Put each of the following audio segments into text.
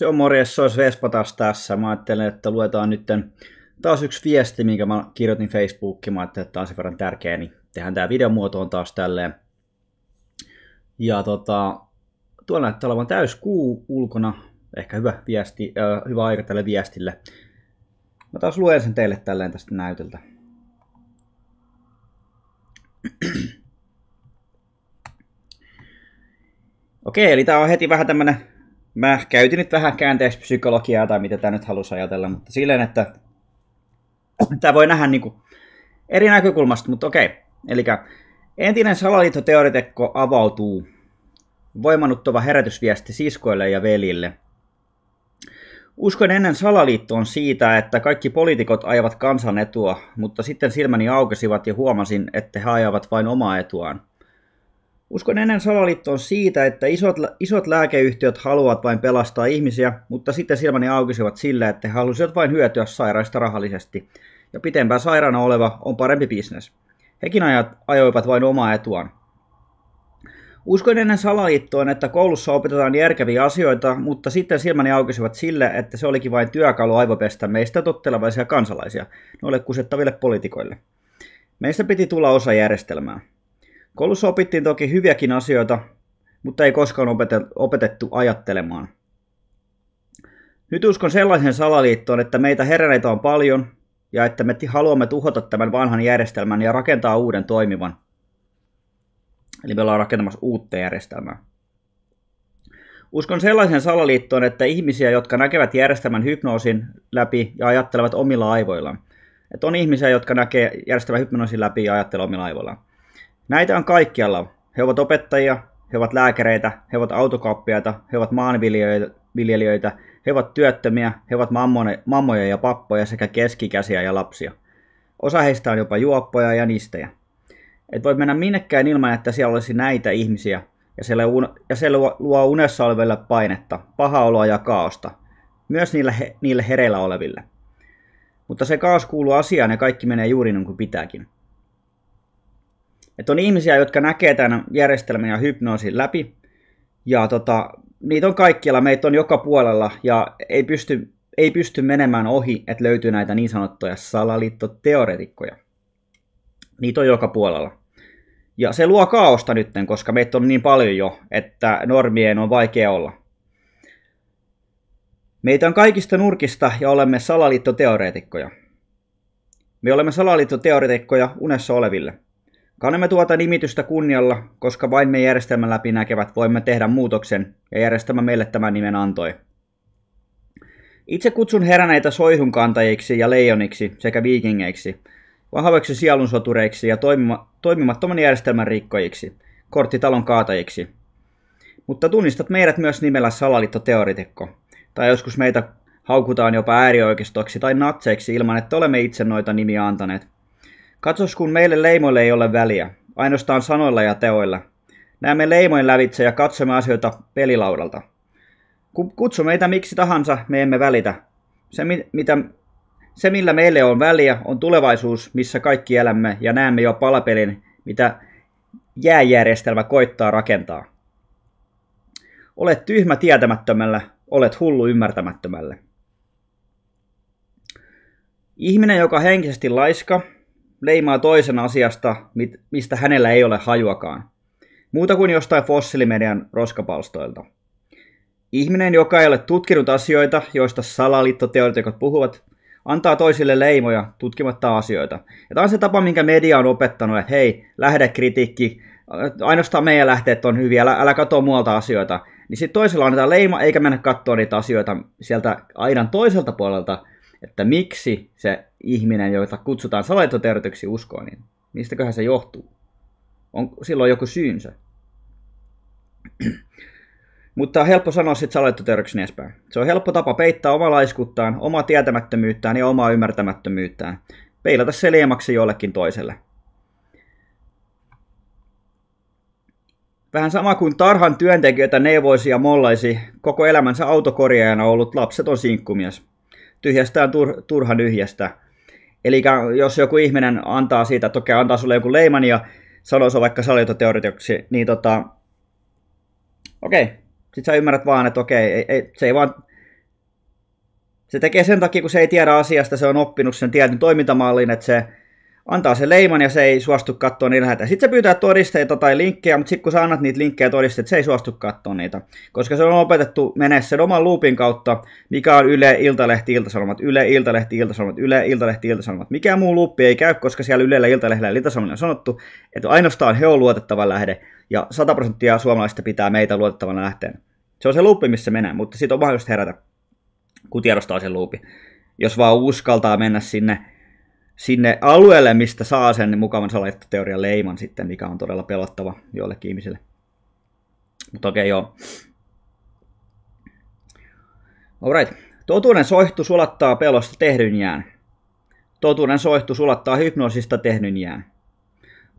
Se on morjes, se olisi Vespa taas tässä. Mä ajattelen, että luetaan nyt taas yksi viesti, minkä mä kirjoitin Facebookiin. Mä ajattelin, että tämä on sen verran tärkeä, niin tehdään tämä videomuotoon taas tälleen. Ja tota, tuolla näyttää olevan täys kuu ulkona. Ehkä hyvä, viesti, äh, hyvä aika tälle viestille. Mä taas luen sen teille tälleen tästä näytöltä. Okei, eli tää on heti vähän tämmönen mä käytin nyt vähän käänteispsykologiaa tai mitä tämä nyt halusi ajatella, mutta silleen, että tämä voi nähdä niin kuin eri näkökulmasta, mutta okei. Eli entinen salaliittoteoritekko avautuu voimannuttava herätysviesti siskoille ja velille. Uskon ennen salaliittoon siitä, että kaikki poliitikot ajavat kansan etua, mutta sitten silmäni aukesivat ja huomasin, että he ajavat vain omaa etuaan. Uskon ennen salaliittoon siitä, että isot, isot lääkeyhtiöt haluavat vain pelastaa ihmisiä, mutta sitten silmäni aukisivat sillä, että he halusivat vain hyötyä sairaista rahallisesti. Ja pitempään sairaana oleva on parempi bisnes. Hekin ajat ajoivat vain omaa etuaan. Uskon ennen salaliittoon, että koulussa opetetaan järkeviä asioita, mutta sitten silmäni aukisivat sille, että se olikin vain työkalu aivopestä meistä tottelevaisia kansalaisia, noille kusettaville poliitikoille. Meistä piti tulla osa järjestelmää. Koulussa opittiin toki hyviäkin asioita, mutta ei koskaan opetettu ajattelemaan. Nyt uskon sellaisen salaliittoon, että meitä heräneitä on paljon ja että me haluamme tuhota tämän vanhan järjestelmän ja rakentaa uuden toimivan. Eli me ollaan rakentamassa uutta järjestelmää. Uskon sellaisen salaliittoon, että ihmisiä, jotka näkevät järjestelmän hypnoosin läpi ja ajattelevat omilla aivoillaan. Että on ihmisiä, jotka näkee järjestelmän hypnoosin läpi ja ajattelevat omilla aivoillaan. Näitä on kaikkialla. He ovat opettajia, he ovat lääkäreitä, he ovat autokauppiaita, he ovat maanviljelijöitä, he ovat työttömiä, he ovat mammone, mammoja ja pappoja sekä keskikäsiä ja lapsia. Osa heistä on jopa juoppoja ja nistejä. Et voi mennä minnekään ilman, että siellä olisi näitä ihmisiä, ja se, luo, unessa oleville painetta, pahaa oloa ja kaosta, myös niille, niille hereillä oleville. Mutta se kaos kuuluu asiaan ja kaikki menee juuri niin kuin pitääkin. Että on ihmisiä, jotka näkee tämän järjestelmän ja hypnoosin läpi, ja tota, niitä on kaikkialla, meitä on joka puolella, ja ei pysty, ei pysty menemään ohi, että löytyy näitä niin sanottuja salaliittoteoretikkoja. Niitä on joka puolella. Ja se luo kaaosta nytten, koska meitä on niin paljon jo, että normien on vaikea olla. Meitä on kaikista nurkista ja olemme salaliittoteoreetikkoja. Me olemme salaliittoteoreetikkoja unessa oleville – Kannamme tuota nimitystä kunnialla, koska vain me järjestelmän läpinäkevät voimme tehdä muutoksen, ja järjestelmä meille tämän nimen antoi. Itse kutsun heränneitä soihunkantajiksi ja leijoniksi sekä viikingeiksi, vahvoiksi sielunsotureiksi ja toimima- toimimattoman järjestelmän rikkojiksi, korttitalon kaatajiksi. Mutta tunnistat meidät myös nimellä salaliittoteoretikko, tai joskus meitä haukutaan jopa äärioikeistoksi tai natseiksi ilman, että olemme itse noita nimiä antaneet – Katsos, kun meille leimoille ei ole väliä, ainoastaan sanoilla ja teoilla. Näemme leimojen lävitse ja katsomme asioita pelilaudalta. Kun kutsu meitä miksi tahansa, me emme välitä. Se, mitä, se millä meille on väliä, on tulevaisuus, missä kaikki elämme ja näemme jo palapelin, mitä jääjärjestelmä koittaa rakentaa. Olet tyhmä tietämättömällä, olet hullu ymmärtämättömälle. Ihminen, joka henkisesti laiska, leimaa toisen asiasta, mistä hänellä ei ole hajuakaan. Muuta kuin jostain fossiilimedian roskapalstoilta. Ihminen, joka ei ole tutkinut asioita, joista salaliittoteoreetikot puhuvat, antaa toisille leimoja tutkimatta asioita. Ja tämä on se tapa, minkä media on opettanut, että hei, lähde kritiikki, ainoastaan meidän lähteet on hyviä, älä, älä katso muualta asioita. Niin sitten toisella annetaan leima, eikä mennä katsoa niitä asioita sieltä aidan toiselta puolelta, että miksi se ihminen, jota kutsutaan salaliittoteoreetiksi uskoon, niin mistäköhän se johtuu? On silloin joku syynsä. Mutta helppo sanoa sitten salaliittoteoreeksi niin edespäin. Se on helppo tapa peittää omaa laiskuttaan, omaa tietämättömyyttään ja omaa ymmärtämättömyyttään. Peilata se liemaksi jollekin toiselle. Vähän sama kuin tarhan työntekijöitä neuvoisi ja mollaisi, koko elämänsä autokorjaajana ollut lapseton sinkkumies – on tur, turha nyhjästä. Eli jos joku ihminen antaa siitä, toki antaa sulle joku leiman ja sanoo se vaikka salitoteoritioksi, niin tota, okei, okay. sit sä ymmärrät vaan, että okei, ei, ei, se ei vaan, se tekee sen takia, kun se ei tiedä asiasta, se on oppinut sen tietyn toimintamallin, että se antaa se leiman ja se ei suostu katsoa niin lähetä. Sitten se pyytää todisteita tai linkkejä, mutta sitten kun sä annat niitä linkkejä ja todisteita, se ei suostu katsoa niitä. Koska se on opetettu menee sen oman loopin kautta, mikä on Yle, Iltalehti, Iltasanomat, Yle, Iltalehti, Iltasanomat, Yle, Iltalehti, Iltasanomat. Mikä muu luuppi ei käy, koska siellä Ylellä, Iltalehdellä ja Iltasanomat on sanottu, että ainoastaan he on luotettava lähde ja 100 prosenttia suomalaisista pitää meitä luotettavana lähteen. Se on se luuppi, missä mennään, mutta siitä on mahdollista herätä, kun tiedostaa sen luupi. Jos vaan uskaltaa mennä sinne sinne alueelle, mistä saa sen mukavan salattuteorian leiman sitten, mikä on todella pelottava joillekin ihmisille. Mutta okei, okay, joo. Alright. Totuuden soihtu sulattaa pelosta tehdyn jään. Totuuden soihtu sulattaa hypnoosista tehdyn jään.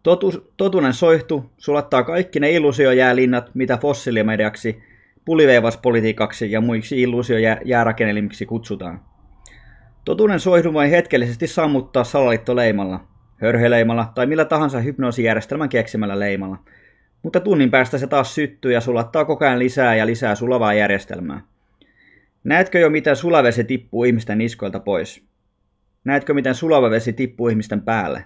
Totu, totuuden soihtu sulattaa kaikki ne illusiojäälinnat, mitä fossiilimediaksi, puliveivaspolitiikaksi ja muiksi illusiojäärakennelmiksi kutsutaan. Totuuden suohdun voi hetkellisesti sammuttaa salaliittoleimalla, hörhöleimalla tai millä tahansa hypnoosijärjestelmän keksimällä leimalla. Mutta tunnin päästä se taas syttyy ja sulattaa koko ajan lisää ja lisää sulavaa järjestelmää. Näetkö jo, miten sulavesi tippuu ihmisten niskoilta pois? Näetkö, miten sulava vesi tippuu ihmisten päälle?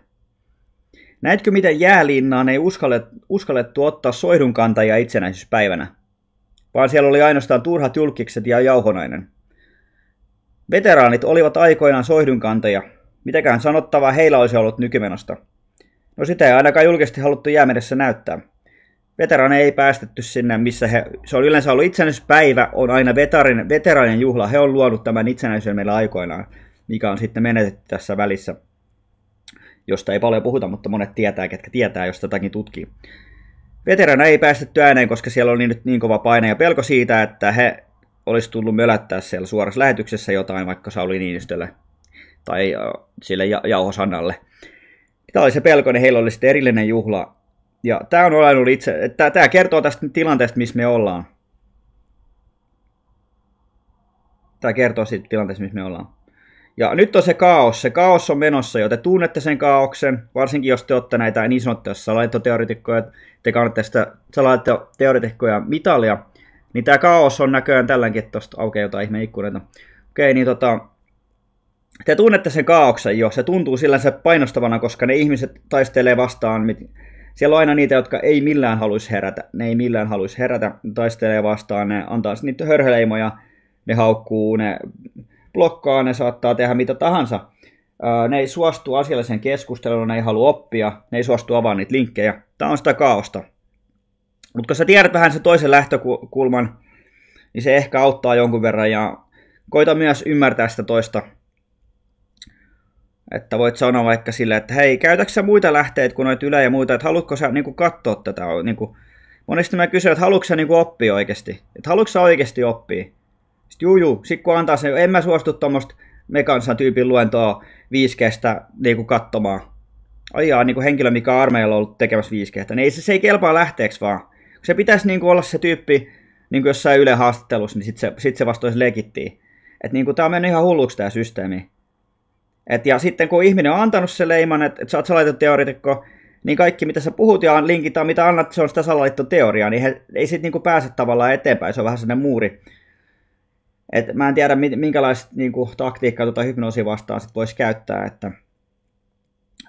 Näetkö, miten jäälinnaan ei uskallet, uskallettu ottaa kantajia itsenäisyyspäivänä? Vaan siellä oli ainoastaan turhat julkikset ja jauhonainen – Veteraanit olivat aikoinaan soihdynkantajia. Mitäkään sanottavaa heillä olisi ollut nykymenosta. No sitä ei ainakaan julkisesti haluttu jäämedessä näyttää. Veteraaneja ei päästetty sinne, missä he... Se on yleensä ollut itsenäisyyspäivä, on aina veterin, veteraanien juhla. He on luonut tämän itsenäisyyden meillä aikoinaan, mikä on sitten menetetty tässä välissä, josta ei paljon puhuta, mutta monet tietää, ketkä tietää, jos tätäkin tutkii. Veteraaneja ei päästetty ääneen, koska siellä oli nyt niin kova paine ja pelko siitä, että he olisi tullut mölättää siellä suorassa lähetyksessä jotain vaikka Sauli Niinistölle tai sille ja- Jauhosannalle. Tämä oli se pelko, niin heillä oli sitten erillinen juhla. Ja tämä on ollut itse, tämä, tämä kertoo tästä tilanteesta, missä me ollaan. Tämä kertoo siitä tilanteesta, missä me ollaan. Ja nyt on se kaos. Se kaos on menossa joten tunnette sen kaauksen, varsinkin jos te olette näitä niin sanottuja salaliittoteoreetikkoja, te kannatte sitä salaliittoteoreetikkoja mitalia – niin tämä kaos on näköjään tälläkin, että tosta aukeaa jotain ihme ikkunoita. Okei, niin tota, te tunnette sen kaauksen jo, se tuntuu se painostavana, koska ne ihmiset taistelee vastaan, siellä on aina niitä, jotka ei millään haluaisi herätä, ne ei millään haluaisi herätä, ne taistelee vastaan, ne antaa niitä hörheleimoja, ne haukkuu, ne blokkaa, ne saattaa tehdä mitä tahansa. Ne ei suostu asialliseen keskusteluun, ne ei halua oppia, ne ei suostu avaamaan niitä linkkejä. Tämä on sitä kaosta. Mutta kun sä tiedät vähän se toisen lähtökulman, niin se ehkä auttaa jonkun verran ja koita myös ymmärtää sitä toista. Että voit sanoa vaikka silleen, että hei, sä muita lähteitä kuin noita Yle ja muita, että haluatko sä niin katsoa tätä? Niin kuin, monesti mä kysyn, että haluatko sä niin oppia oikeasti? Että haluatko sä oikeasti oppia? Sitten juu, juu. Sitten kun antaa sen, en mä suostu tuommoista mekansan tyypin luentoa viiskeestä niin kuin katsomaan. Ai jaa, niin kuin henkilö, mikä on armeijalla ollut tekemässä viiskeestä, niin ei se, se ei kelpaa lähteeksi vaan se pitäisi niin kuin olla se tyyppi niin kuin jossain Yle haastattelussa, niin sitten se, sit se vasta olisi legittiin. Että niin kuin, tämä on mennyt ihan hulluksi tämä systeemi. Et, ja sitten kun ihminen on antanut se leiman, että et sä oot salaliittoteoreetikko, niin kaikki mitä sä puhut ja linkitaan mitä annat, se on sitä salaliittoteoriaa, niin he, ei sitten niinku pääse tavallaan eteenpäin, se on vähän sellainen muuri. Et mä en tiedä minkälaista niinku, taktiikkaa tuota hypnoosi vastaan sit voisi käyttää, että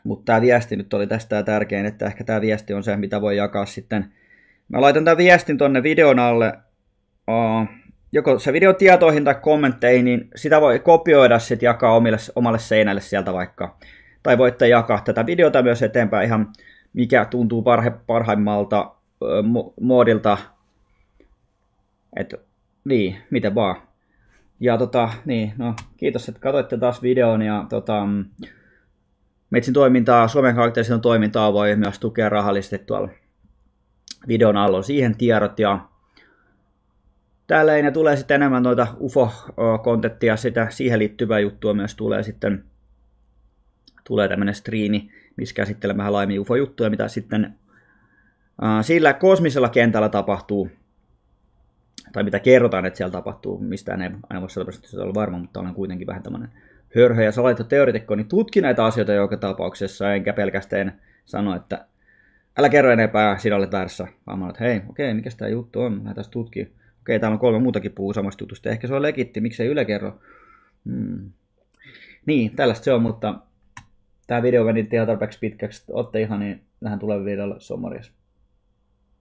mutta tämä viesti nyt oli tästä tärkein, että ehkä tämä viesti on se, mitä voi jakaa sitten – Mä laitan tämän viestin tonne videon alle, uh, joko se video tietoihin tai kommentteihin, niin sitä voi kopioida sitten jakaa omille, omalle seinälle sieltä vaikka. Tai voitte jakaa tätä videota myös eteenpäin ihan mikä tuntuu parhe, parhaimmalta uh, muodilta. Et, niin, miten vaan. Ja tota, niin, no, kiitos, että katsoitte taas videon ja tota, mm, Metsin toimintaa, Suomen karakterisen toimintaa voi myös tukea rahallisesti tuolla Videon alla on siihen tiedot ja täällä ei ne tulee sitten enemmän noita UFO-kontenttia, sitä, siihen liittyvää juttua myös tulee sitten tulee tämmöinen striimi, missä käsittelemme vähän laajemmin UFO-juttuja, mitä sitten ää, sillä kosmisella kentällä tapahtuu, tai mitä kerrotaan, että siellä tapahtuu, mistä en aina voi sataprosenttisesti olla varma, mutta olen kuitenkin vähän tämmöinen hörhö ja salaito teoretikko, niin tutki näitä asioita joka tapauksessa, enkä pelkästään sano, että älä kerro enempää, sinä olet väärässä. Vaan mä olen, että hei, okei, mikä tämä juttu on, mä tässä tutki. Okei, täällä on kolme muutakin puhuu samasta jutusta, ehkä se on legitti, miksei Yle kerro. Hmm. Niin, tällaista se on, mutta tämä video meni ihan tarpeeksi pitkäksi. Otte ihan niin tähän tulevan videolla somarias.